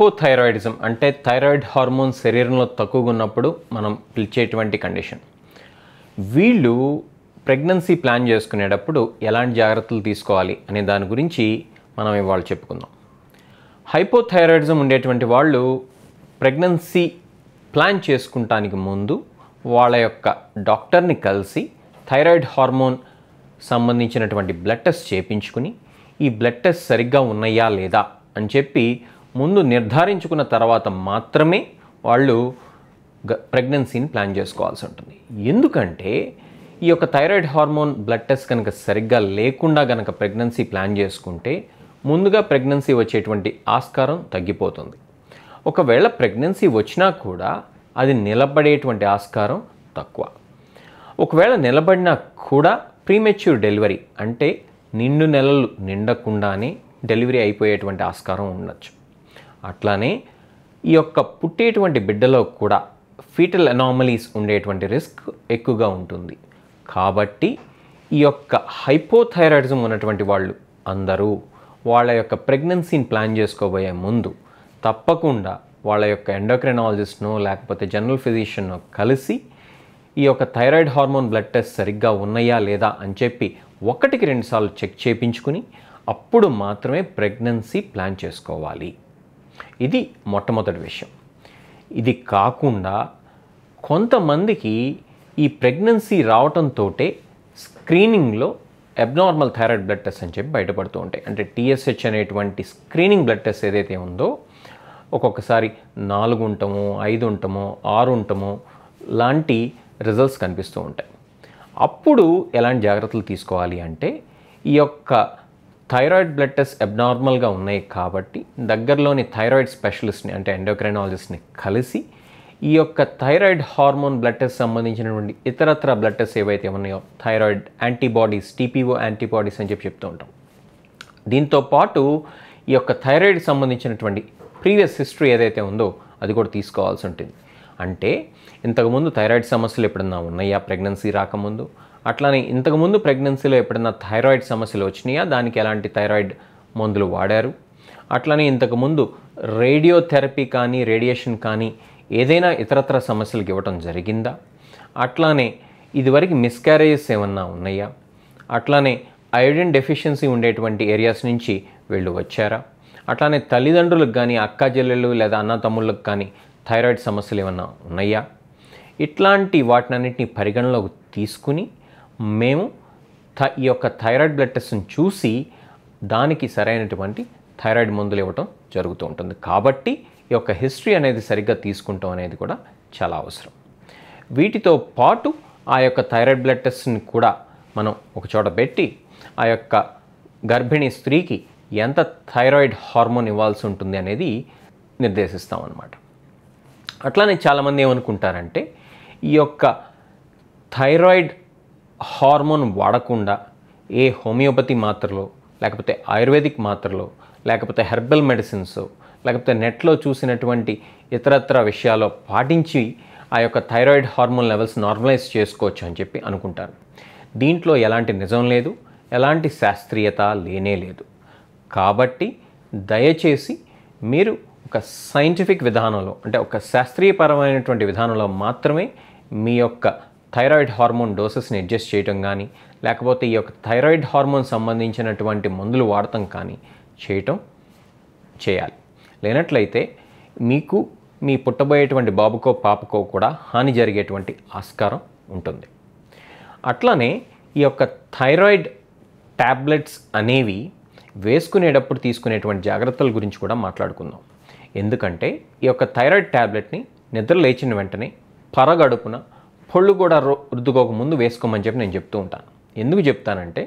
hypothyroidism అంటే thyroid hormone శరీరంలో తక్కువగా ఉన్నప్పుడు మనం పిలిచేటువంటి కండిషన్ వీళ్ళు ప్రెగ్నెన్సీ ప్లాన్ చేసుకునేటప్పుడు ఎలాంటి జాగ్రత్తలు తీసుకోవాలి అనే దాని గురించి మనం ఇవాళ చెప్పుకుందాం హైపోథైరాయిడిజం ఉండేటువంటి వాళ్ళు ప్రెగ్నెన్సీ ప్లాన్ చేసుకుంటానికి ముందు వాళ్ళ యొక్క డాక్టర్ని కలిసి థైరాయిడ్ హార్మోన్ సంబంధించినటువంటి బ్లడ్ టెస్ట్ చేయించుకుని ఈ బ్లడ్ టెస్ట్ సరిగ్గా ఉన్నాయా లేదా అని చెప్పి ముందు నిర్ధారించుకున్న తర్వాత మాత్రమే వాళ్ళు ప్రెగ్నెన్సీని ప్లాన్ చేసుకోవాల్సి ఉంటుంది ఎందుకంటే ఈ యొక్క థైరాయిడ్ హార్మోన్ బ్లడ్ టెస్ట్ కనుక సరిగ్గా లేకుండా గనక ప్రెగ్నెన్సీ ప్లాన్ చేసుకుంటే ముందుగా ప్రెగ్నెన్సీ వచ్చేటువంటి ఆస్కారం తగ్గిపోతుంది ఒకవేళ ప్రెగ్నెన్సీ వచ్చినా కూడా అది నిలబడేటువంటి ఆస్కారం తక్కువ ఒకవేళ నిలబడినా కూడా ప్రీమెచ్యూర్ డెలివరీ అంటే నిండు నెలలు నిండకుండానే డెలివరీ అయిపోయేటువంటి ఆస్కారం ఉండొచ్చు అట్లానే ఈ యొక్క పుట్టేటువంటి బిడ్డలో కూడా ఫీటల్ అనామలీస్ ఉండేటువంటి రిస్క్ ఎక్కువగా ఉంటుంది కాబట్టి ఈ యొక్క హైపోథైరాయిడిజం ఉన్నటువంటి వాళ్ళు అందరూ వాళ్ళ యొక్క ప్రెగ్నెన్సీని ప్లాన్ చేసుకోబోయే ముందు తప్పకుండా వాళ్ళ యొక్క ఎండోక్రైనాలజిస్ట్ను లేకపోతే జనరల్ ఫిజిషియన్ను కలిసి ఈ యొక్క థైరాయిడ్ హార్మోన్ బ్లడ్ టెస్ట్ సరిగ్గా ఉన్నాయా లేదా అని చెప్పి ఒకటికి రెండుసార్లు చెక్ చేయించుకుని అప్పుడు మాత్రమే ప్రెగ్నెన్సీ ప్లాన్ చేసుకోవాలి ఇది మొట్టమొదటి విషయం ఇది కాకుండా కొంతమందికి ఈ ప్రెగ్నెన్సీ రావటంతో స్క్రీనింగ్లో అబ్నార్మల్ థైరాయిడ్ బ్లడ్ టెస్ట్ అని చెప్పి బయటపడుతూ ఉంటాయి అంటే టీఎస్హెచ్ అనేటువంటి స్క్రీనింగ్ బ్లడ్ టెస్ట్ ఏదైతే ఉందో ఒక్కొక్కసారి నాలుగు ఉంటమో ఐదు ఉంటమో ఆరు ఉంటమో లాంటి రిజల్ట్స్ కనిపిస్తూ ఉంటాయి అప్పుడు ఎలాంటి జాగ్రత్తలు తీసుకోవాలి అంటే ఈ యొక్క థైరాయిడ్ బ్లడ్ టెస్ట్ అబ్నార్మల్గా ఉన్నాయి కాబట్టి దగ్గరలోని థైరాయిడ్ స్పెషలిస్ట్ని అంటే ఎండోక్రైనాలజిస్ట్ని కలిసి ఈ యొక్క థైరాయిడ్ హార్మోన్ బ్లడ్ టెస్ట్ సంబంధించినటువంటి ఇతరత్ర బ్లడ్ టెస్ట్ ఏవైతే ఉన్నాయో థైరాయిడ్ యాంటీబాడీస్ టీపీఓ యాంటీబాడీస్ అని చెప్పి చెప్తూ ఉంటాం దీంతో పాటు ఈ యొక్క థైరాయిడ్ సంబంధించినటువంటి ప్రీవియస్ హిస్టరీ ఏదైతే ఉందో అది కూడా తీసుకోవాల్సి ఉంటుంది అంటే ఇంతకుముందు థైరాయిడ్ సమస్యలు ఎప్పుడన్నా ఉన్నాయా ప్రెగ్నెన్సీ రాకముందు అట్లానే ఇంతకుముందు ప్రెగ్నెన్సీలో ఎప్పుడైనా థైరాయిడ్ సమస్యలు వచ్చినాయా దానికి ఎలాంటి థైరాయిడ్ మందులు వాడారు అట్లానే ఇంతకుముందు రేడియోథెరపీ కానీ రేడియేషన్ కానీ ఏదైనా ఇతరత్ర సమస్యలకు ఇవ్వటం జరిగిందా అట్లానే ఇదివరకు మిస్క్యారేజెస్ ఏమన్నా ఉన్నాయా అట్లానే ఐరన్ డెఫిషియన్సీ ఉండేటువంటి ఏరియాస్ నుంచి వీళ్ళు వచ్చారా అట్లానే తల్లిదండ్రులకు కానీ అక్క చెల్లెళ్ళు లేదా అన్న తమ్ముళ్ళకు కానీ థైరాయిడ్ సమస్యలు ఏమన్నా ఉన్నాయా ఇట్లాంటి వాటినన్నింటినీ పరిగణలోకి తీసుకుని మేము ఈ యొక్క థైరాయిడ్ బ్లడ్ టెస్ట్ని చూసి దానికి సరైనటువంటి థైరాయిడ్ మందులు ఇవ్వటం జరుగుతూ ఉంటుంది కాబట్టి ఈ యొక్క హిస్టరీ అనేది సరిగ్గా తీసుకుంటాం అనేది కూడా చాలా అవసరం వీటితో పాటు ఆ యొక్క థైరాయిడ్ బ్లడ్ టెస్ట్ని కూడా మనం ఒక చోట పెట్టి ఆ యొక్క గర్భిణీ స్త్రీకి ఎంత థైరాయిడ్ హార్మోన్ ఇవ్వాల్సి ఉంటుంది అనేది నిర్దేశిస్తాం అన్నమాట అట్లానే చాలామంది ఏమనుకుంటారంటే ఈ యొక్క థైరాయిడ్ హార్మోన్ వాడకుండా ఏ హోమియోపతి మాత్రలో లేకపోతే ఆయుర్వేదిక్ మాత్రలో లేకపోతే హెర్బల్ మెడిసిన్స్ లేకపోతే నెట్లో చూసినటువంటి ఇతరత్ర విషయాల్లో పాటించి ఆ యొక్క థైరాయిడ్ హార్మోన్ లెవెల్స్ నార్మలైజ్ చేసుకోవచ్చు అని చెప్పి అనుకుంటారు దీంట్లో ఎలాంటి నిజం లేదు ఎలాంటి శాస్త్రీయత లేనే లేదు కాబట్టి దయచేసి మీరు ఒక సైంటిఫిక్ విధానంలో అంటే ఒక శాస్త్రీయపరమైనటువంటి విధానంలో మాత్రమే మీ యొక్క థైరాయిడ్ హార్మోన్ డోసెస్ని అడ్జస్ట్ చేయటం కానీ లేకపోతే ఈ యొక్క థైరాయిడ్ హార్మోన్ సంబంధించినటువంటి మందులు వాడటం కానీ చేయటం చేయాలి లేనట్లయితే మీకు మీ పుట్టబోయేటువంటి బాబుకో పాపకో కూడా హాని జరిగేటువంటి ఆస్కారం ఉంటుంది అట్లానే ఈ యొక్క థైరాయిడ్ ట్యాబ్లెట్స్ అనేవి వేసుకునేటప్పుడు తీసుకునేటువంటి జాగ్రత్తల గురించి కూడా మాట్లాడుకుందాం ఎందుకంటే ఈ యొక్క థైరాయిడ్ ట్యాబ్లెట్ని నిద్ర లేచిన వెంటనే పరగడుపున పొళ్ళు కూడా రుద్దుకోకముందు వేసుకోమని చెప్పి నేను చెప్తూ ఉంటాను ఎందుకు చెప్తానంటే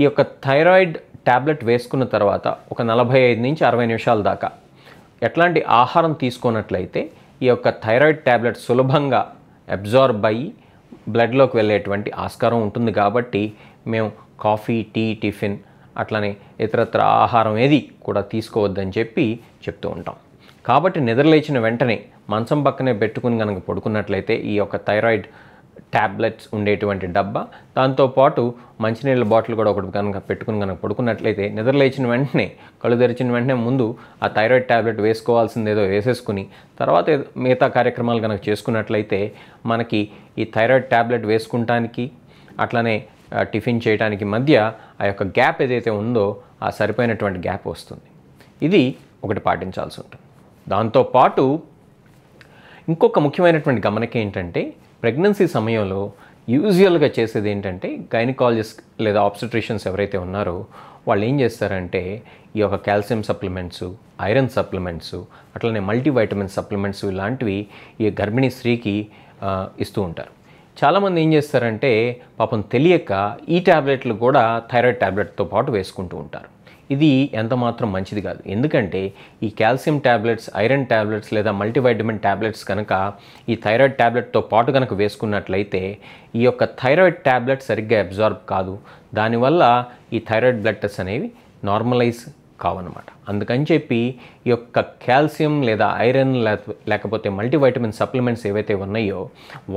ఈ యొక్క థైరాయిడ్ ట్యాబ్లెట్ వేసుకున్న తర్వాత ఒక నలభై ఐదు నుంచి అరవై నిమిషాల దాకా ఎట్లాంటి ఆహారం తీసుకున్నట్లయితే ఈ యొక్క థైరాయిడ్ ట్యాబ్లెట్ సులభంగా అబ్జార్బ్ అయ్యి బ్లడ్లోకి వెళ్ళేటువంటి ఆస్కారం ఉంటుంది కాబట్టి మేము కాఫీ టీ టిఫిన్ అట్లనే ఇతరత్ర ఆహారం ఏది కూడా తీసుకోవద్దని చెప్పి చెప్తూ ఉంటాం కాబట్టి నిద్రలేచిన వెంటనే మంచం పక్కనే పెట్టుకుని కనుక పడుకున్నట్లయితే ఈ యొక్క థైరాయిడ్ ట్యాబ్లెట్స్ ఉండేటువంటి డబ్బా దాంతోపాటు మంచినీళ్ళ బాటిల్ కూడా ఒకటి కనుక పెట్టుకుని కనుక పడుకున్నట్లయితే నిద్రలేచిన వెంటనే కళ్ళు తెరిచిన వెంటనే ముందు ఆ థైరాయిడ్ ట్యాబ్లెట్ వేసుకోవాల్సిందేదో వేసేసుకుని తర్వాత మిగతా కార్యక్రమాలు కనుక చేసుకున్నట్లయితే మనకి ఈ థైరాయిడ్ ట్యాబ్లెట్ వేసుకుంటానికి అట్లనే టిఫిన్ చేయడానికి మధ్య ఆ యొక్క గ్యాప్ ఏదైతే ఉందో ఆ సరిపోయినటువంటి గ్యాప్ వస్తుంది ఇది ఒకటి పాటించాల్సి ఉంటుంది దాంతోపాటు ఇంకొక ముఖ్యమైనటువంటి గమనిక ఏంటంటే ప్రెగ్నెన్సీ సమయంలో యూజువల్గా చేసేది ఏంటంటే గైనకాలజిస్ట్ లేదా ఆప్స్ట్రిషన్స్ ఎవరైతే ఉన్నారో వాళ్ళు ఏం చేస్తారంటే ఈ యొక్క కాల్షియం సప్లిమెంట్స్ ఐరన్ సప్లిమెంట్స్ అట్లనే మల్టీవైటమిన్ సప్లిమెంట్స్ ఇలాంటివి ఈ గర్భిణీ స్త్రీకి ఇస్తూ ఉంటారు చాలామంది ఏం చేస్తారంటే పాపం తెలియక ఈ ట్యాబ్లెట్లు కూడా థైరాయిడ్ ట్యాబ్లెట్తో పాటు వేసుకుంటూ ఉంటారు ఇది ఎంత మాత్రం మంచిది కాదు ఎందుకంటే ఈ కాల్షియం ట్యాబ్లెట్స్ ఐరన్ ట్యాబ్లెట్స్ లేదా మల్టీవైటమిన్ ట్యాబ్లెట్స్ కనుక ఈ థైరాయిడ్ ట్యాబ్లెట్తో పాటు కనుక వేసుకున్నట్లయితే ఈ యొక్క థైరాయిడ్ ట్యాబ్లెట్ సరిగ్గా అబ్జార్బ్ కాదు దానివల్ల ఈ థైరాయిడ్ బ్లడ్ టెస్ట్ అనేవి నార్మలైజ్ కావన్నమాట అందుకని చెప్పి ఈ యొక్క కాల్షియం లేదా ఐరన్ లేకపోతే మల్టీవైటమిన్ సప్లిమెంట్స్ ఏవైతే ఉన్నాయో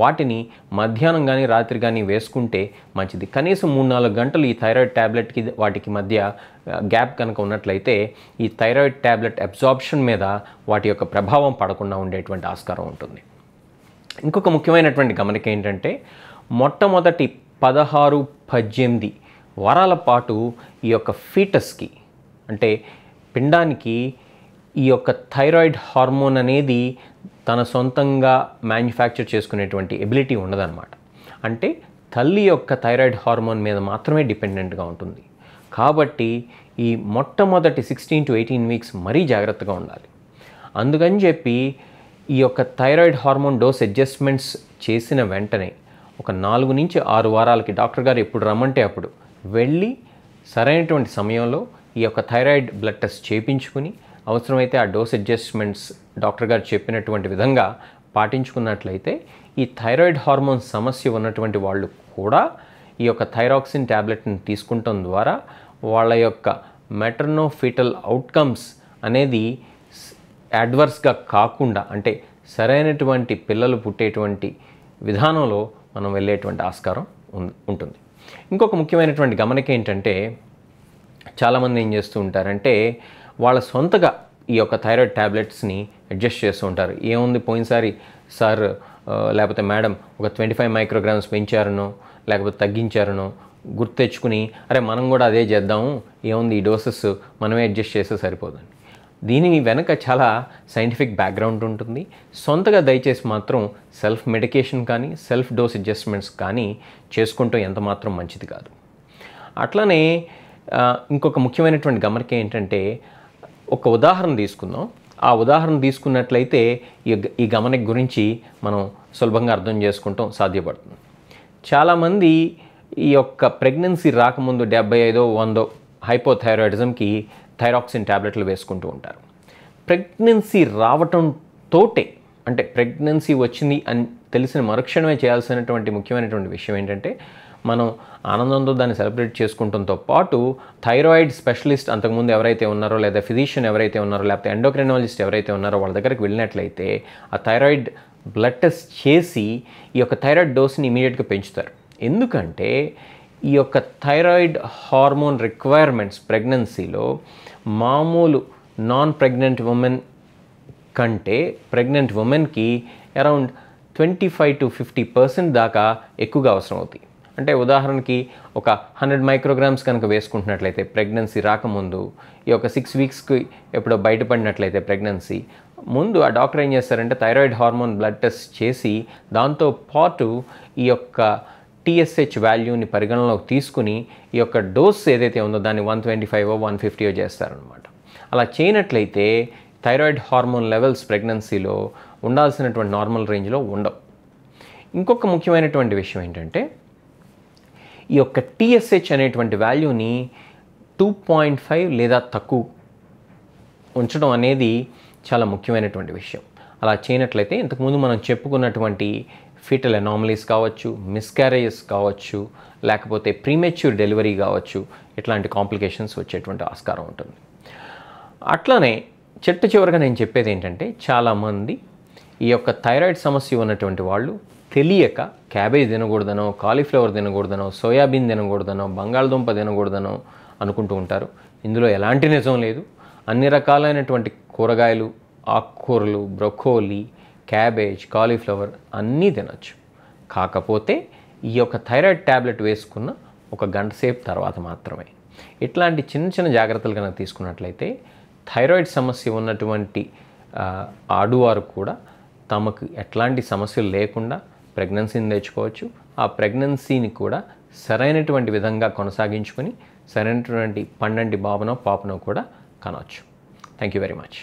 వాటిని మధ్యాహ్నం కానీ రాత్రి కానీ వేసుకుంటే మంచిది కనీసం మూడు నాలుగు గంటలు ఈ థైరాయిడ్ ట్యాబ్లెట్కి వాటికి మధ్య గ్యాప్ కనుక ఉన్నట్లయితే ఈ థైరాయిడ్ ట్యాబ్లెట్ అబ్జార్ప్షన్ మీద వాటి యొక్క ప్రభావం పడకుండా ఉండేటువంటి ఆస్కారం ఉంటుంది ఇంకొక ముఖ్యమైనటువంటి గమనిక ఏంటంటే మొట్టమొదటి పదహారు పద్దెనిమిది వారాల పాటు ఈ యొక్క ఫీటస్కి అంటే పిండానికి ఈ యొక్క థైరాయిడ్ హార్మోన్ అనేది తన సొంతంగా మ్యానుఫ్యాక్చర్ చేసుకునేటువంటి ఎబిలిటీ ఉండదన్నమాట అంటే తల్లి యొక్క థైరాయిడ్ హార్మోన్ మీద మాత్రమే డిపెండెంట్గా ఉంటుంది కాబట్టి ఈ మొట్టమొదటి సిక్స్టీన్ టు ఎయిటీన్ వీక్స్ మరీ జాగ్రత్తగా ఉండాలి అందుకని చెప్పి ఈ యొక్క థైరాయిడ్ హార్మోన్ డోస్ అడ్జస్ట్మెంట్స్ చేసిన వెంటనే ఒక నాలుగు నుంచి ఆరు వారాలకి డాక్టర్ గారు ఎప్పుడు రమ్మంటే అప్పుడు వెళ్ళి సరైనటువంటి సమయంలో ఈ యొక్క థైరాయిడ్ బ్లడ్ టెస్ట్ చేయించుకుని అవసరమైతే ఆ డోస్ అడ్జస్ట్మెంట్స్ డాక్టర్ గారు చెప్పినటువంటి విధంగా పాటించుకున్నట్లయితే ఈ థైరాయిడ్ హార్మోన్ సమస్య ఉన్నటువంటి వాళ్ళు కూడా ఈ యొక్క థైరాక్సిన్ ట్యాబ్లెట్ని తీసుకుంటం ద్వారా వాళ్ళ యొక్క మెటర్నోఫీటల్ అవుట్కమ్స్ అనేది యాడ్వర్స్గా కాకుండా అంటే సరైనటువంటి పిల్లలు పుట్టేటువంటి విధానంలో మనం వెళ్ళేటువంటి ఆస్కారం ఉంటుంది ఇంకొక ముఖ్యమైనటువంటి గమనిక ఏంటంటే చాలామంది ఏం చేస్తూ ఉంటారంటే వాళ్ళ సొంతగా ఈ యొక్క థైరాయిడ్ ట్యాబ్లెట్స్ని అడ్జస్ట్ చేస్తూ ఉంటారు ఏముంది పోయినసారి సార్ లేకపోతే మేడం ఒక ట్వంటీ ఫైవ్ మైక్రోగ్రామ్స్ పెంచారనో లేకపోతే తగ్గించారనో గుర్తు తెచ్చుకుని అరే మనం కూడా అదే చేద్దాము ఏముంది ఈ డోసెస్ మనమే అడ్జస్ట్ చేస్తే సరిపోతుంది దీని వెనక చాలా సైంటిఫిక్ బ్యాక్గ్రౌండ్ ఉంటుంది సొంతగా దయచేసి మాత్రం సెల్ఫ్ మెడికేషన్ కానీ సెల్ఫ్ డోస్ అడ్జస్ట్మెంట్స్ కానీ చేసుకుంటూ ఎంత మాత్రం మంచిది కాదు అట్లనే ఇంకొక ముఖ్యమైనటువంటి గమనిక ఏంటంటే ఒక ఉదాహరణ తీసుకుందాం ఆ ఉదాహరణ తీసుకున్నట్లయితే ఈ గమనిక గురించి మనం సులభంగా అర్థం చేసుకుంటాం సాధ్యపడుతుంది చాలామంది ఈ యొక్క ప్రెగ్నెన్సీ రాకముందు డెబ్బై ఐదో వందో హైపోథైరాయిడిజంకి థైరాక్సిన్ ట్యాబ్లెట్లు వేసుకుంటూ ఉంటారు ప్రెగ్నెన్సీ రావటం తోటే అంటే ప్రెగ్నెన్సీ వచ్చింది అని తెలిసిన మరుక్షణమే చేయాల్సినటువంటి ముఖ్యమైనటువంటి విషయం ఏంటంటే మనం ఆనందంతో దాన్ని సెలబ్రేట్ చేసుకుంటంతో పాటు థైరాయిడ్ స్పెషలిస్ట్ అంతకుముందు ఎవరైతే ఉన్నారో లేదా ఫిజిషియన్ ఎవరైతే ఉన్నారో లేకపోతే ఎండోక్రినాలజిస్ట్ ఎవరైతే ఉన్నారో వాళ్ళ దగ్గరికి వెళ్ళినట్లయితే ఆ థైరాయిడ్ బ్లడ్ టెస్ట్ చేసి ఈ యొక్క థైరాయిడ్ డోస్ని ఇమీడియట్గా పెంచుతారు ఎందుకంటే ఈ యొక్క థైరాయిడ్ హార్మోన్ రిక్వైర్మెంట్స్ ప్రెగ్నెన్సీలో మామూలు నాన్ ప్రెగ్నెంట్ ఉమెన్ కంటే ప్రెగ్నెంట్ ఉమెన్కి around twenty five to fifty percent దాకా ఎక్కువగా అవసరం అవుతాయి అంటే ఉదాహరణకి ఒక హండ్రెడ్ మైక్రోగ్రామ్స్ కనుక వేసుకుంటున్నట్లయితే ప్రెగ్నెన్సీ రాకముందు ఈ యొక్క సిక్స్ వీక్స్కి ఎప్పుడో బయటపడినట్లయితే ప్రెగ్నెన్సీ ముందు ఆ డాక్టర్ ఏం చేస్తారంటే థైరాయిడ్ హార్మోన్ బ్లడ్ టెస్ట్ చేసి దాంతో పాటు ఈ యొక్క టీఎస్హెచ్ వాల్యూని పరిగణనలోకి తీసుకుని ఈ యొక్క డోస్ ఏదైతే ఉందో దాన్ని వన్ ట్వంటీ ఫైవ్ వన్ ఫిఫ్టీయో చేస్తారనమాట అలా చేయనట్లయితే థైరాయిడ్ హార్మోన్ లెవెల్స్ ప్రెగ్నెన్సీలో ఉండాల్సినటువంటి నార్మల్ రేంజ్లో ఉండవు ఇంకొక ముఖ్యమైనటువంటి విషయం ఏంటంటే ఈ యొక్క టీఎస్హెచ్ అనేటువంటి వాల్యూని టూ పాయింట్ ఫైవ్ లేదా తక్కువ ఉంచడం అనేది చాలా ముఖ్యమైనటువంటి విషయం అలా చేయనట్లయితే ఇంతకుముందు మనం చెప్పుకున్నటువంటి ఫీటల్ ఎనామలీస్ కావచ్చు మిస్క్యారేజెస్ కావచ్చు లేకపోతే ప్రీమెచ్యూర్ డెలివరీ కావచ్చు ఇట్లాంటి కాంప్లికేషన్స్ వచ్చేటువంటి ఆస్కారం ఉంటుంది అట్లానే చెట్టు చివరిగా నేను చెప్పేది ఏంటంటే చాలామంది ఈ యొక్క థైరాయిడ్ సమస్య ఉన్నటువంటి వాళ్ళు తెలియక క్యాబేజ్ తినకూడదనో కాలీఫ్లవర్ తినకూడదనో సోయాబీన్ తినకూడదనో బంగాళదుంప తినకూడదనో అనుకుంటూ ఉంటారు ఇందులో ఎలాంటి నిజం లేదు అన్ని రకాలైనటువంటి కూరగాయలు ఆకుకూరలు బ్రొకోలీ క్యాబేజ్ కాలీఫ్లవర్ అన్నీ తినచ్చు కాకపోతే ఈ యొక్క థైరాయిడ్ ట్యాబ్లెట్ వేసుకున్న ఒక గంట సేపు తర్వాత మాత్రమే ఇట్లాంటి చిన్న చిన్న జాగ్రత్తలు కనుక తీసుకున్నట్లయితే థైరాయిడ్ సమస్య ఉన్నటువంటి ఆడువారు కూడా తమకు ఎట్లాంటి సమస్యలు లేకుండా ప్రెగ్నెన్సీని తెచ్చుకోవచ్చు ఆ ప్రెగ్నెన్సీని కూడా సరైనటువంటి విధంగా కొనసాగించుకొని సరైనటువంటి పండంటి బాబునో పాపనో కూడా కనవచ్చు థ్యాంక్ యూ వెరీ మచ్